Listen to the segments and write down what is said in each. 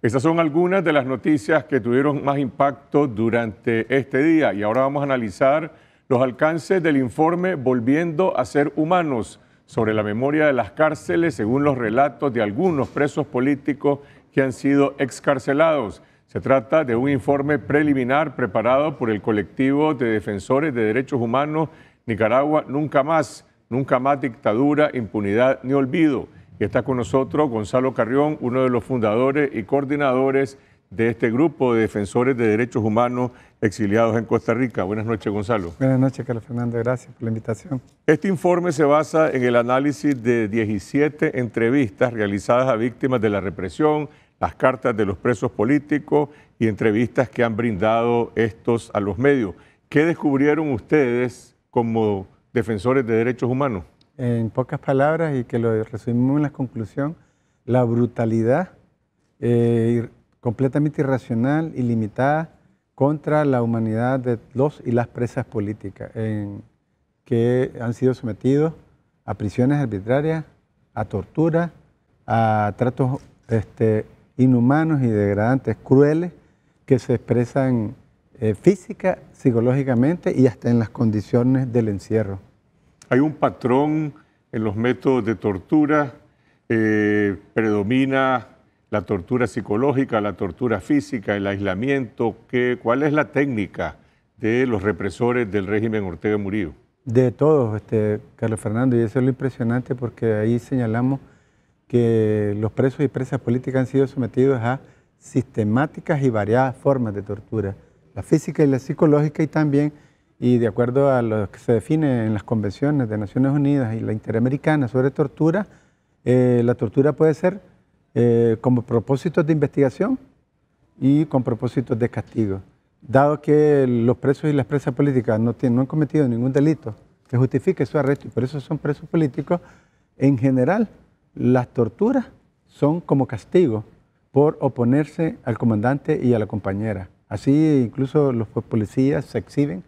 Estas son algunas de las noticias que tuvieron más impacto durante este día y ahora vamos a analizar los alcances del informe Volviendo a ser humanos sobre la memoria de las cárceles según los relatos de algunos presos políticos que han sido excarcelados. Se trata de un informe preliminar preparado por el colectivo de defensores de derechos humanos Nicaragua Nunca Más, Nunca Más Dictadura, Impunidad ni Olvido. Y está con nosotros Gonzalo Carrión, uno de los fundadores y coordinadores de este grupo de defensores de derechos humanos exiliados en Costa Rica. Buenas noches, Gonzalo. Buenas noches, Carlos Fernando. Gracias por la invitación. Este informe se basa en el análisis de 17 entrevistas realizadas a víctimas de la represión, las cartas de los presos políticos y entrevistas que han brindado estos a los medios. ¿Qué descubrieron ustedes como defensores de derechos humanos? en pocas palabras y que lo resumimos en la conclusión, la brutalidad eh, completamente irracional, y limitada contra la humanidad de los y las presas políticas, que han sido sometidos a prisiones arbitrarias, a tortura, a tratos este, inhumanos y degradantes, crueles, que se expresan eh, física, psicológicamente y hasta en las condiciones del encierro. Hay un patrón en los métodos de tortura, eh, predomina la tortura psicológica, la tortura física, el aislamiento. ¿Qué, ¿Cuál es la técnica de los represores del régimen Ortega Murillo? De todos, este, Carlos Fernando, y eso es lo impresionante porque ahí señalamos que los presos y presas políticas han sido sometidos a sistemáticas y variadas formas de tortura, la física y la psicológica y también y de acuerdo a lo que se define en las convenciones de Naciones Unidas y la interamericana sobre tortura, eh, la tortura puede ser eh, como propósito de investigación y con propósitos de castigo. Dado que los presos y las presas políticas no, no han cometido ningún delito que justifique su arresto y por eso son presos políticos, en general las torturas son como castigo por oponerse al comandante y a la compañera. Así incluso los policías se exhiben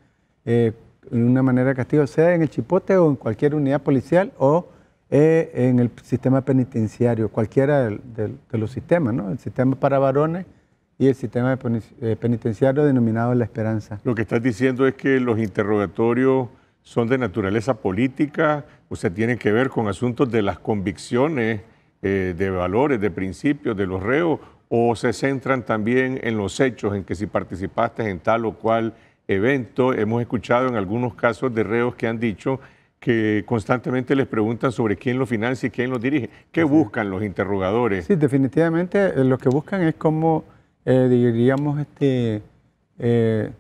eh, en una manera castigo, sea en el chipote o en cualquier unidad policial o eh, en el sistema penitenciario, cualquiera de, los sistemas, ¿no? El sistema para varones y el sistema eh, penitenciario denominado La Esperanza. Lo que estás diciendo es que los interrogatorios son de naturaleza política, o sea, tienen que ver con asuntos de las convicciones, de valores, de principios, de los reos, o se centran también en los hechos, en que si participaste en tal o cual evento. Hemos escuchado en algunos casos de reos que han dicho que constantemente les preguntan sobre quién lo financia y quién lo dirige. ¿Qué buscan los interrogadores? Sí, definitivamente eh, lo que buscan es como, eh, diríamos, este, eh,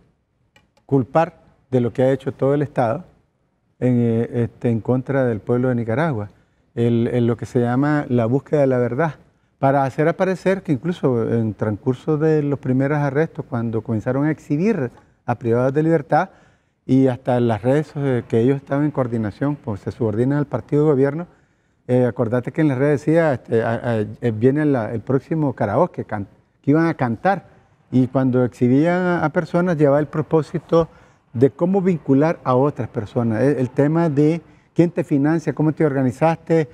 culpar de lo que ha hecho todo el Estado en, este, contra del pueblo de Nicaragua, En lo que se llama la búsqueda de la verdad, para hacer aparecer que incluso en transcurso de los primeros arrestos, cuando comenzaron a exhibir a privados de libertad y hasta las redes eh, que ellos estaban en coordinación, pues se subordinan al partido de gobierno. Eh, acordate que en las redes decía, este, eh, viene el próximo karaoke, que iban a cantar, y cuando exhibían a, personas llevaba el propósito de cómo vincular a otras personas, e, el, tema de quién te financia, cómo te organizaste,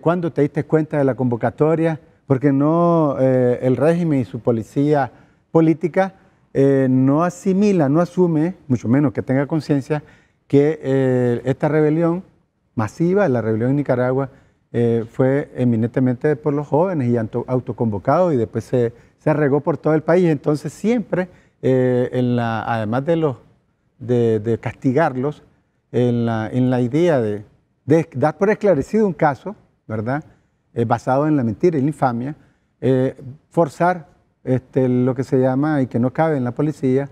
cuándo te diste cuenta de la convocatoria, porque no el régimen y su policía política eh, no asimila, no asume, mucho menos que tenga conciencia, que eh, esta rebelión masiva, la rebelión en Nicaragua, eh, fue eminentemente por los jóvenes y autoconvocados y después se, se por todo el país. Entonces siempre, además de, castigarlos, en la, idea de, de, dar por esclarecido un caso, ¿verdad? basado en la mentira y la infamia, forzar este, lo que se llama, y que no cabe en la policía,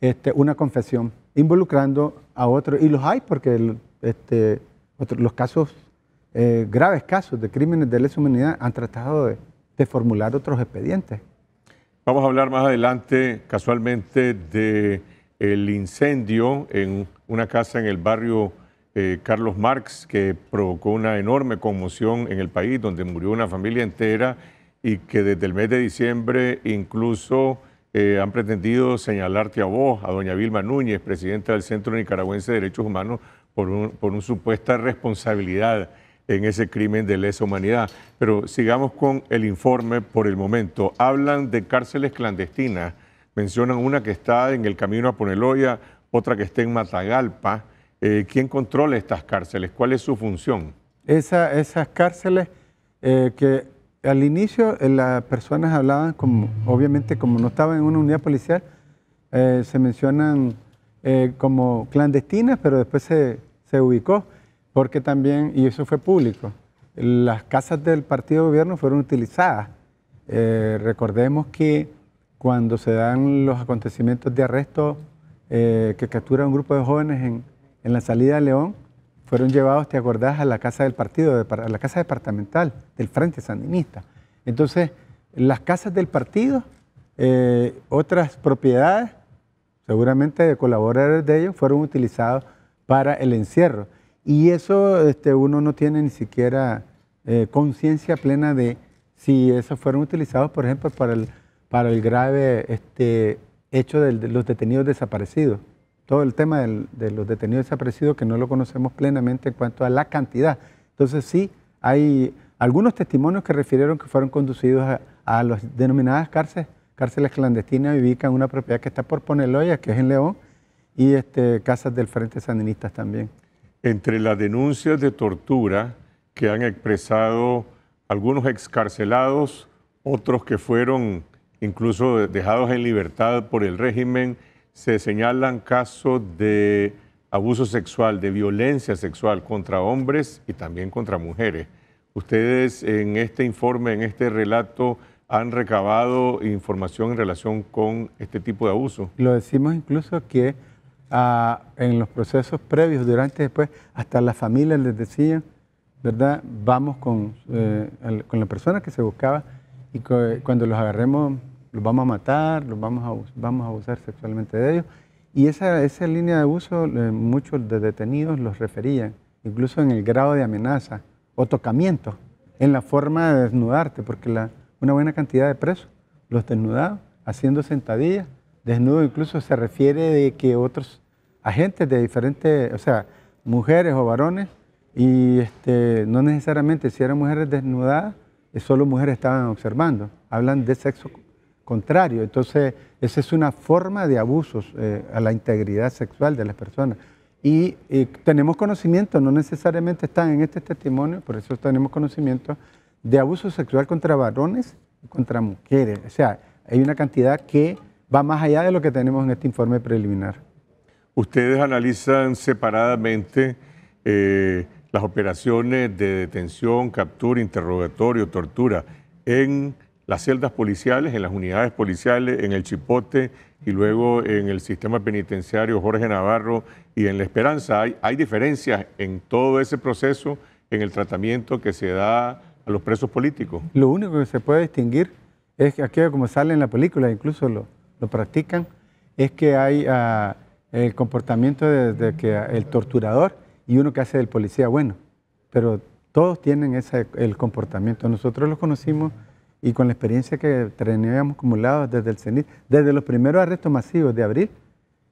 este, una confesión, involucrando a otros, y los hay porque este, los casos, eh, graves casos de crímenes de lesa humanidad han tratado de, formular otros expedientes. Vamos a hablar más adelante, casualmente, de el incendio en una casa en el barrio eh, Carlos Marx que provocó una enorme conmoción en el país, donde murió una familia entera y que desde el mes de diciembre incluso eh, han pretendido señalarte a vos, a doña Vilma Núñez, presidenta del Centro Nicaragüense de Derechos Humanos, por, por una supuesta responsabilidad en ese crimen de lesa humanidad. Pero sigamos con el informe por el momento. Hablan de cárceles clandestinas, mencionan una que está en el camino a Poneloya, otra que está en Matagalpa. Eh, ¿Quién controla estas cárceles? ¿Cuál es su función? esas cárceles eh, que al inicio eh, las personas hablaban, como, obviamente como no estaba en una unidad policial, eh, se mencionan eh, como clandestinas, pero después se, ubicó, porque también, y eso fue público, las casas del partido de gobierno fueron utilizadas. recordemos que cuando se dan los acontecimientos de arresto que captura un grupo de jóvenes en la salida de León, fueron llevados, ¿te acordás?, a la casa del partido, a la casa departamental del Frente Sandinista. Entonces, las casas del partido, eh, otras propiedades, seguramente de colaboradores de ellos, fueron utilizados para el encierro. Y eso este, uno no tiene ni siquiera eh, conciencia plena de si esos fueron utilizados, por ejemplo, para el, para el grave este, hecho de los detenidos desaparecidos todo el tema de los detenidos desaparecidos que no lo conocemos plenamente en cuanto a la cantidad. Entonces sí, hay algunos testimonios que refirieron que fueron conducidos a, las denominadas cárceles, cárceles clandestinas, ubican una propiedad que está por Poneloya, que es en León, y este, casas del Frente Sandinistas también. Entre las denuncias de tortura que han expresado algunos excarcelados, otros que fueron incluso dejados en libertad por el régimen, se señalan casos de abuso sexual, de violencia sexual contra hombres y también contra mujeres. Ustedes en este informe, en este relato, han recabado información en relación con este tipo de abuso. Lo decimos incluso que ah, en los procesos previos, durante y después, hasta las familias les decían, ¿verdad? Vamos con, eh, con la persona que se buscaba y cuando los agarremos los vamos a matar, los vamos a, vamos a abusar sexualmente de ellos. Y esa, esa línea de abuso, eh, muchos de detenidos los referían, incluso en el grado de amenaza o tocamiento, en la forma de desnudarte, porque una buena cantidad de presos los desnudaban, haciendo sentadillas, desnudo incluso se refiere de que otros agentes de diferentes, o sea, mujeres o varones, y este, no necesariamente si eran mujeres desnudadas, eh, solo mujeres estaban observando, hablan de sexo contrario. Entonces, esa es una forma de abusos eh, a la integridad sexual de las personas. Y eh, tenemos conocimiento, no necesariamente están en este testimonio, por eso tenemos conocimiento de abuso sexual contra varones y contra mujeres. O sea, hay una cantidad que va más allá de lo que tenemos en este informe preliminar. Ustedes analizan separadamente eh, las operaciones de detención, captura, interrogatorio, tortura en las celdas policiales, en las unidades policiales, en el Chipote y luego en el sistema penitenciario Jorge Navarro y en La Esperanza. Hay, hay diferencias en todo ese proceso, en el tratamiento que se da a los presos políticos. Lo único que se puede distinguir es que aquello como sale en la película, incluso lo, practican, es que hay ah, el comportamiento de, que el torturador y uno que hace del policía bueno, pero todos tienen ese, el comportamiento. Nosotros los conocimos y con la experiencia que teníamos acumulado desde el CENIT, desde los primeros arrestos masivos de abril,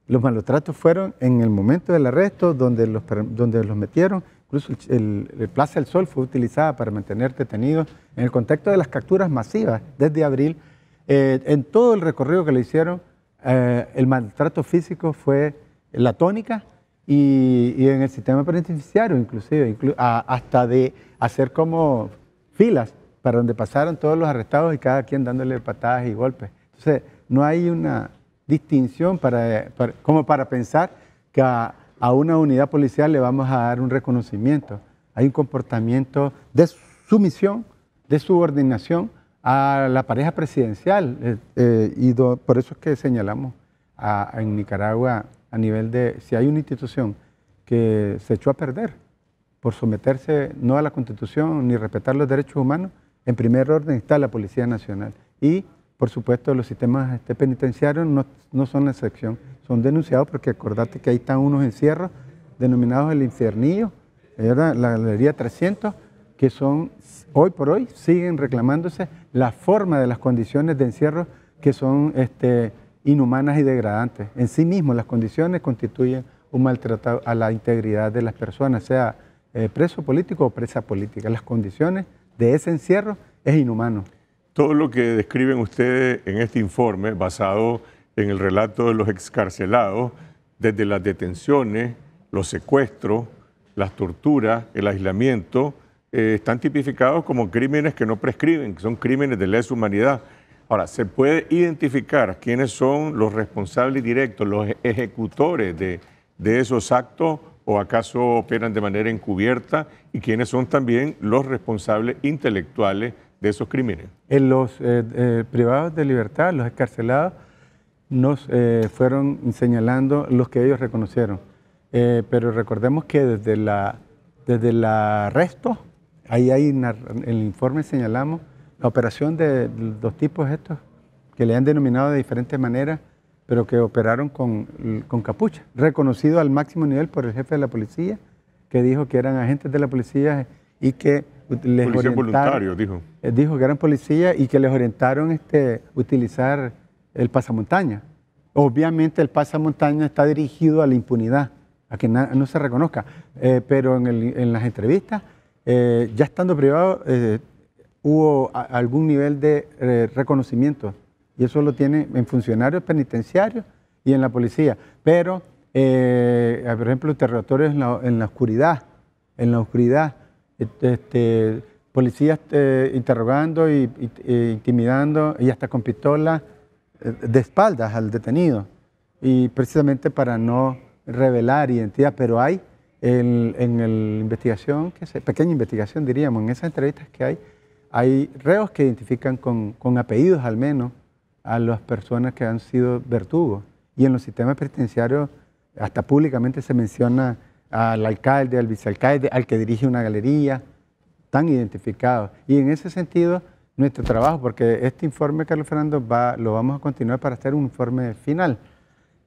los maltratos fueron en el momento del arresto donde los, donde los metieron, incluso el, Plaza del Sol fue utilizada para mantener detenidos en el contexto de las capturas masivas desde abril. Eh, en todo el recorrido que le hicieron, eh, el maltrato físico fue la tónica y, y en el sistema penitenciario inclusive, hasta de hacer como filas para donde pasaron todos los arrestados y cada quien dándole patadas y golpes. Entonces, no hay una distinción para, como para pensar que a, una unidad policial le vamos a dar un reconocimiento. Hay un comportamiento de sumisión, de subordinación a la pareja presidencial eh, eh, y por eso es que señalamos en Nicaragua a nivel de si hay una institución que se echó a perder por someterse no a la constitución ni respetar los derechos humanos, en primer orden está la Policía Nacional y, por supuesto, los sistemas este, penitenciarios no, son la excepción, son denunciados porque acordate que ahí están unos encierros denominados el infiernillo, la Galería 300, que son, hoy por hoy, siguen reclamándose la forma de las condiciones de encierro que son este, inhumanas y degradantes. En sí mismo las condiciones constituyen un maltrato a la integridad de las personas, sea eh, preso político o presa política. Las condiciones de ese encierro es inhumano. Todo lo que describen ustedes en este informe, basado en el relato de los excarcelados, desde las detenciones, los secuestros, las torturas, el aislamiento, eh, están tipificados como crímenes que no prescriben, que son crímenes de lesa humanidad. Ahora, se puede identificar quiénes son los responsables directos, los ejecutores de, de esos actos o acaso operan de manera encubierta y quiénes son también los responsables intelectuales de esos crímenes. En eh, los eh, eh, privados de libertad, los escarcelados, nos fueron señalando los que ellos reconocieron. pero recordemos que desde, la, desde el arresto, ahí hay en el informe señalamos la operación de dos tipos estos, que le han denominado de diferentes maneras, pero que operaron con, capucha, reconocido al máximo nivel por el jefe de la policía, que dijo que eran agentes de la policía y que les policía voluntario, dijo. Eh, dijo que eran policías y que les orientaron este, utilizar el pasamontaña. Obviamente el pasamontaña está dirigido a la impunidad, a que no se reconozca. Eh, pero en, las entrevistas, eh, ya estando privado, hubo algún nivel de reconocimiento y eso lo tiene en funcionarios penitenciarios y en la policía. Pero, eh, por ejemplo, territorios en la, oscuridad, en la oscuridad, este, policías eh, interrogando y, e intimidando y hasta con pistolas eh, de espaldas al detenido. Y precisamente para no revelar identidad, pero hay en la investigación, que se, pequeña investigación diríamos, en esas entrevistas que hay, hay reos que identifican con, con apellidos al menos a las personas que han sido vertugos Y en los sistemas penitenciarios, hasta públicamente se menciona al alcalde, al vicealcalde, al que dirige una galería, tan identificados. Y en ese sentido, nuestro trabajo, porque este informe, Carlos Fernando, va, lo vamos a continuar para hacer un informe final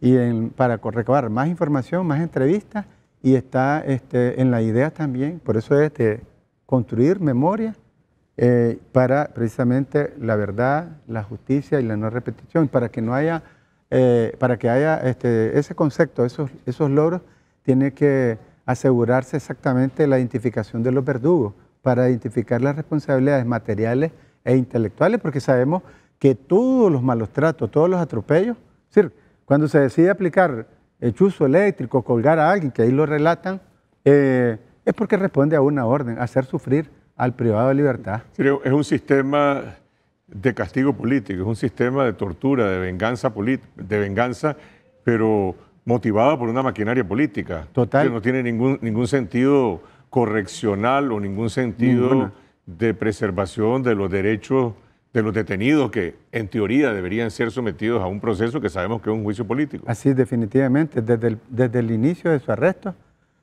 y para recabar más información, más entrevistas, y está este, en la idea también, por eso es de construir memoria eh, para precisamente la verdad, la justicia y la no repetición, para que no haya, eh, para que haya este, ese concepto, esos, esos logros, tiene que asegurarse exactamente la identificación de los verdugos, para identificar las responsabilidades materiales e intelectuales, porque sabemos que todos los malos tratos, todos los atropellos, decir, cuando se decide aplicar el chuzo eléctrico, colgar a alguien, que ahí lo relatan, eh, es porque responde a una orden, hacer sufrir al privado de libertad. Es un sistema de castigo político, es un sistema de tortura, de venganza, de venganza pero motivada por una maquinaria política. Total. Que no tiene ningún, ningún sentido correccional o ningún sentido de preservación de los derechos de los detenidos que en teoría deberían ser sometidos a un proceso que sabemos que es un juicio político. Así, definitivamente, desde el, desde el inicio de su arresto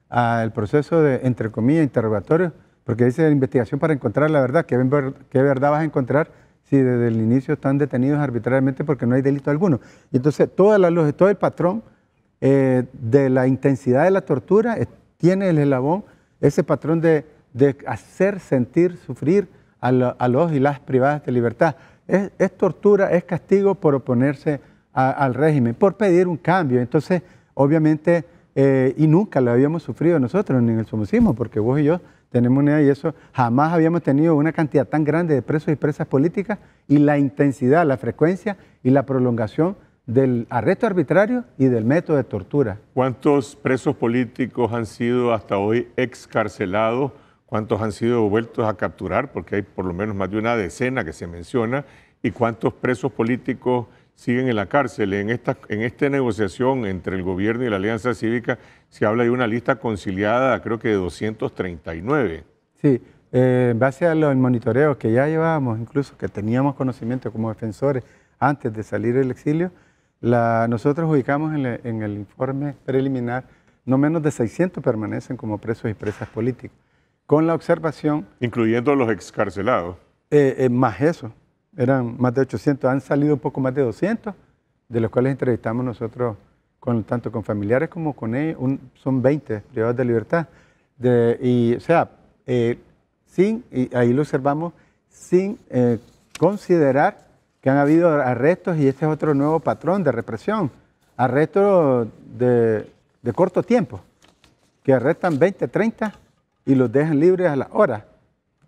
al proceso de, entre comillas, interrogatorio, porque dice investigación para encontrar la verdad. ¿Qué, verdad vas a encontrar si desde el inicio están detenidos arbitrariamente porque no hay delito alguno? Y entonces, todo el patrón eh, de la intensidad de la tortura tiene el eslabón, ese patrón de, hacer sentir, sufrir a, los y las privadas de libertad. Es, tortura, es castigo por oponerse al régimen, por pedir un cambio. Entonces, obviamente, eh, y nunca lo habíamos sufrido nosotros ni en el somocismo, porque vos y yo tenemos idea y eso jamás habíamos tenido una cantidad tan grande de presos y presas políticas y la intensidad, la frecuencia y la prolongación del arresto arbitrario y del método de tortura. ¿Cuántos presos políticos han sido hasta hoy excarcelados? ¿Cuántos han sido vueltos a capturar? Porque hay por lo menos más de una decena que se menciona. ¿Y cuántos presos políticos siguen en la cárcel. En esta, en esta negociación entre el gobierno y la Alianza Cívica se habla de una lista conciliada, creo que de 239. Sí, eh, en base a los monitoreos que ya llevábamos, incluso que teníamos conocimiento como defensores antes de salir del exilio, nosotros ubicamos en, el informe preliminar no menos de 600 permanecen como presos y presas políticos, con la observación... Incluyendo los excarcelados. Eh, eh, más eso, eran más de 800, han salido un poco más de 200, de los cuales entrevistamos nosotros con, tanto con familiares como con ellos, son 20 privados de libertad. y, o sea, eh, sin, y ahí lo observamos, sin eh, considerar que han habido arrestos y este es otro nuevo patrón de represión, arrestos de, de corto tiempo, que arrestan 20, 30 y los dejan libres a la hora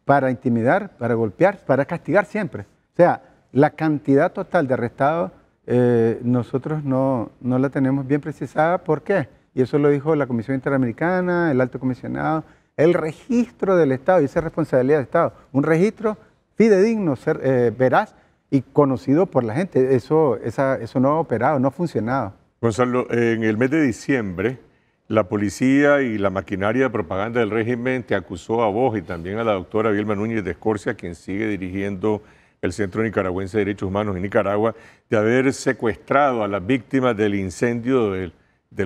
para intimidar, para golpear, para castigar siempre. O sea, la cantidad total de arrestados eh, nosotros no, no, la tenemos bien precisada. ¿Por qué? Y eso lo dijo la Comisión Interamericana, el alto comisionado, el registro del Estado, y esa responsabilidad del Estado, un registro fidedigno, eh, veraz y conocido por la gente. Eso, eso no ha operado, no ha funcionado. Gonzalo, en el mes de diciembre, la policía y la maquinaria de propaganda del régimen te acusó a vos y también a la doctora Vilma Núñez de Escorcia, quien sigue dirigiendo el Centro Nicaragüense de Derechos Humanos en Nicaragua, de haber secuestrado a las víctimas del incendio del,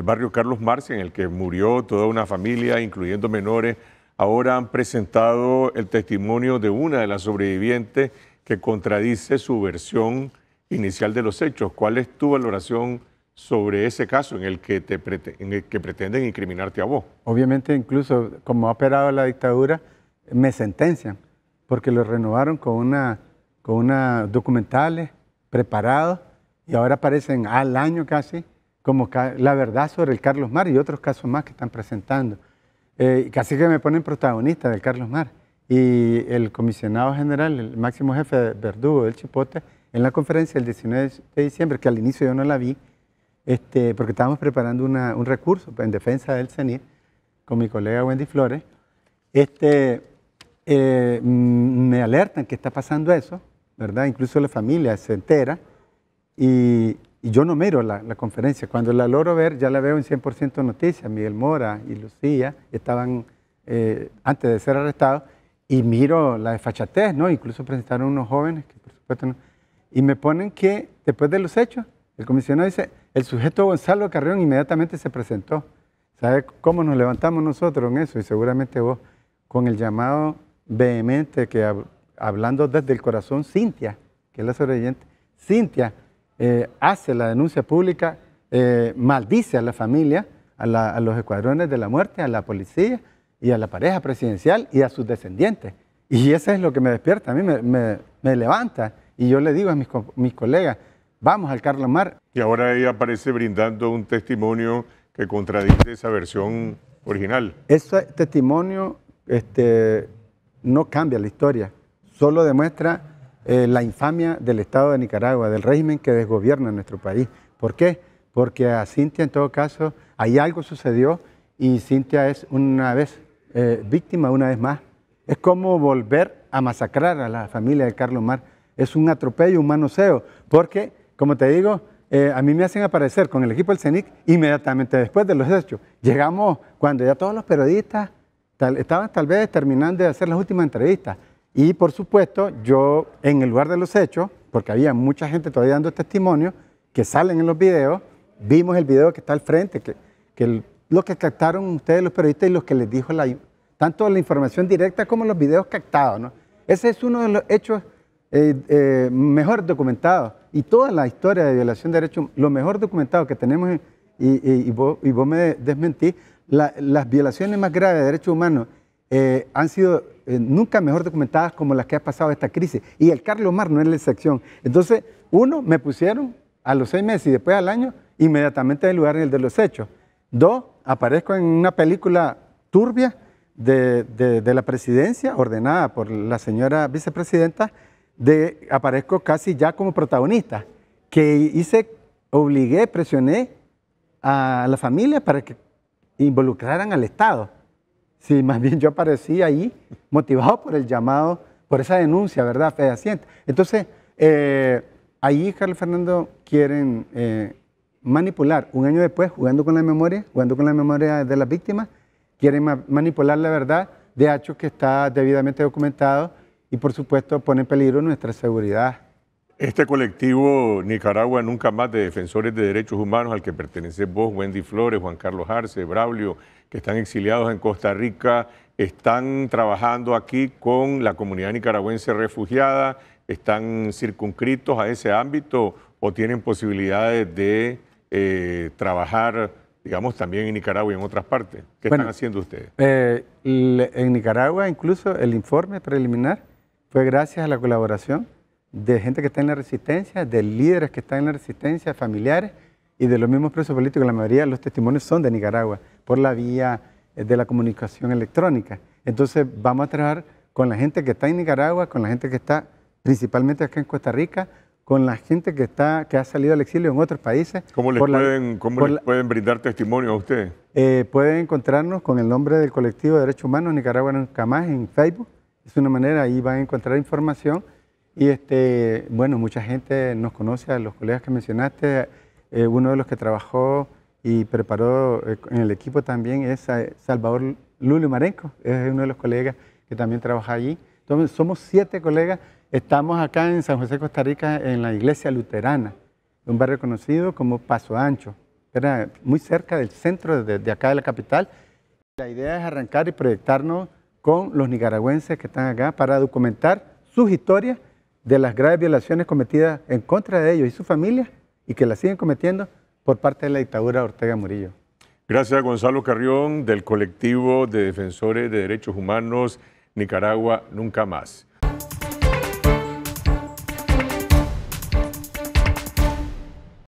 barrio Carlos Marcia, en el que murió toda una familia, incluyendo menores. Ahora han presentado el testimonio de una de las sobrevivientes que contradice su versión inicial de los hechos. ¿Cuál es tu valoración sobre ese caso en el que, te en el que pretenden incriminarte a vos? Obviamente, incluso como ha operado la dictadura, me sentencian, porque lo renovaron con una con unos documentales preparados y ahora aparecen al año casi como la verdad sobre el Carlos Mar y otros casos más que están presentando. Eh, casi que me ponen protagonista del Carlos Mar. Y el comisionado general, el máximo jefe de verdugo del Chipote, en la conferencia del 19 de diciembre, que al inicio yo no la vi, este, porque estábamos preparando una, un recurso en defensa del CENIR con mi colega Wendy Flores, este, eh, me alertan que está pasando eso Incluso la familia se entera y, yo no miro la, conferencia. Cuando la logro ver, ya la veo en 100% noticias. Miguel Mora y Lucía estaban eh, antes de ser arrestados y miro la desfachatez, ¿no? Incluso presentaron unos jóvenes que, por supuesto, no. Y me ponen que después de los hechos, el comisionado dice, el sujeto Gonzalo Carrión inmediatamente se presentó. ¿Sabe cómo nos levantamos nosotros en eso? Y seguramente vos, con el llamado vehemente que hablando desde el corazón, Cintia, que es la sobreviviente, Cintia eh, hace la denuncia pública, eh, maldice a la familia, a, los escuadrones de la muerte, a la policía y a la pareja presidencial y a sus descendientes. Y eso es lo que me despierta, a mí me, levanta y yo le digo a mis, colegas, vamos al Carlos Mar. Y ahora ella aparece brindando un testimonio que contradice esa versión original. Ese testimonio este, no cambia la historia solo demuestra eh, la infamia del Estado de Nicaragua, del régimen que desgobierna nuestro país. ¿Por qué? Porque a Cintia, en todo caso, ahí algo sucedió y Cintia es una vez eh, víctima, una vez más. Es como volver a masacrar a la familia de Carlos Mar. Es un atropello, un manoseo, porque, como te digo, eh, a mí me hacen aparecer con el equipo del CENIC inmediatamente después de los hechos. Llegamos cuando ya todos los periodistas estaban tal vez terminando de hacer las últimas entrevistas. Y por supuesto, yo en el lugar de los hechos, porque había mucha gente todavía dando testimonio, que salen en los videos, vimos el video que está al frente, que, que lo que captaron ustedes los periodistas y los que les dijo la, tanto la información directa como los videos captados. Ese es uno de los hechos eh, eh, mejor documentados y toda la historia de violación de derechos, lo mejor documentado que tenemos, y, vos, me desmentís, las violaciones más graves de derechos humanos eh, han sido eh, nunca mejor documentadas como las que ha pasado esta crisis. Y el Carlos Mar no es la excepción. Entonces, uno, me pusieron a los seis meses y después al año, inmediatamente del lugar en el de los hechos. Dos, aparezco en una película turbia de, de la presidencia, ordenada por la señora vicepresidenta, de, aparezco casi ya como protagonista, que hice, obligué, presioné a la familia para que involucraran al Estado Sí, más bien yo aparecí ahí motivado por el llamado, por esa denuncia, ¿verdad? Fehaciente. Entonces, eh, ahí Carlos Fernando quieren eh, manipular, un año después, jugando con la memoria, jugando con la memoria de las víctimas, quieren manipular la verdad de hechos que está debidamente documentado y por supuesto pone en peligro nuestra seguridad. Este colectivo Nicaragua Nunca Más de Defensores de Derechos Humanos al que pertenece vos, Wendy Flores, Juan Carlos Arce, Braulio, que están exiliados en Costa Rica, están trabajando aquí con la comunidad nicaragüense refugiada, están circunscritos a ese ámbito o tienen posibilidades de eh, trabajar, digamos, también en Nicaragua y en otras partes. ¿Qué están haciendo ustedes? Eh, en Nicaragua incluso el informe preliminar fue gracias a la colaboración de gente que está en la resistencia, de líderes que están en la resistencia, familiares y de los mismos presos políticos. La mayoría de los testimonios son de Nicaragua por la vía eh, de la comunicación electrónica. Entonces vamos a trabajar con la gente que está en Nicaragua, con la gente que está principalmente acá en Costa Rica, con la gente que está que ha salido al exilio en otros países. ¿Cómo les, pueden, brindar testimonio a ustedes? Eh, pueden encontrarnos con el nombre del colectivo de Derechos Humanos Nicaragua Nunca Más en Facebook. Es una manera, ahí van a encontrar información. Y este, bueno, mucha gente nos conoce, a los colegas que mencionaste, eh, uno de los que trabajó y preparó eh, en el equipo también es Salvador Lulio Marenco, es uno de los colegas que también trabaja allí. Entonces, somos siete colegas, estamos acá en San José, Costa Rica, en la iglesia luterana, un barrio conocido como Paso Ancho, era muy cerca del centro de, acá de la capital. La idea es arrancar y proyectarnos con los nicaragüenses que están acá para documentar sus historias de las graves violaciones cometidas en contra de ellos y sus familia y que las siguen cometiendo por parte de la dictadura Ortega Murillo. Gracias Gonzalo Carrión del colectivo de defensores de derechos humanos Nicaragua Nunca Más.